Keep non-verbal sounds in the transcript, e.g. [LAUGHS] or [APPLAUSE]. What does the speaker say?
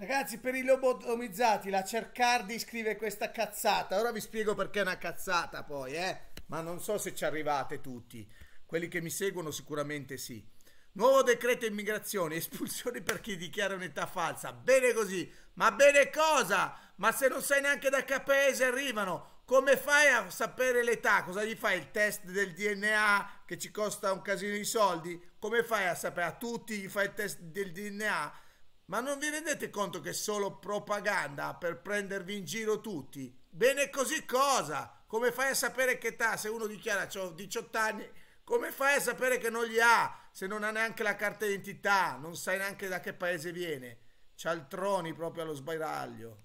Ragazzi, per i lobotomizzati, la Cercardi scrive questa cazzata. Ora vi spiego perché è una cazzata poi, eh? Ma non so se ci arrivate tutti. Quelli che mi seguono sicuramente sì. Nuovo decreto immigrazione, [LAUGHS] espulsione per chi dichiara un'età falsa. Bene così, ma bene cosa? Ma se non sai neanche da che paese arrivano, come fai a sapere l'età? Cosa gli fai? Il test del DNA che ci costa un casino di soldi? Come fai a sapere? A tutti gli fai il test del DNA? Ma non vi rendete conto che è solo propaganda per prendervi in giro tutti? Bene così cosa? Come fai a sapere che età? Se uno dichiara ho 18 anni, come fai a sapere che non li ha? Se non ha neanche la carta d'identità, non sai neanche da che paese viene. Cialtroni proprio allo sbaraglio.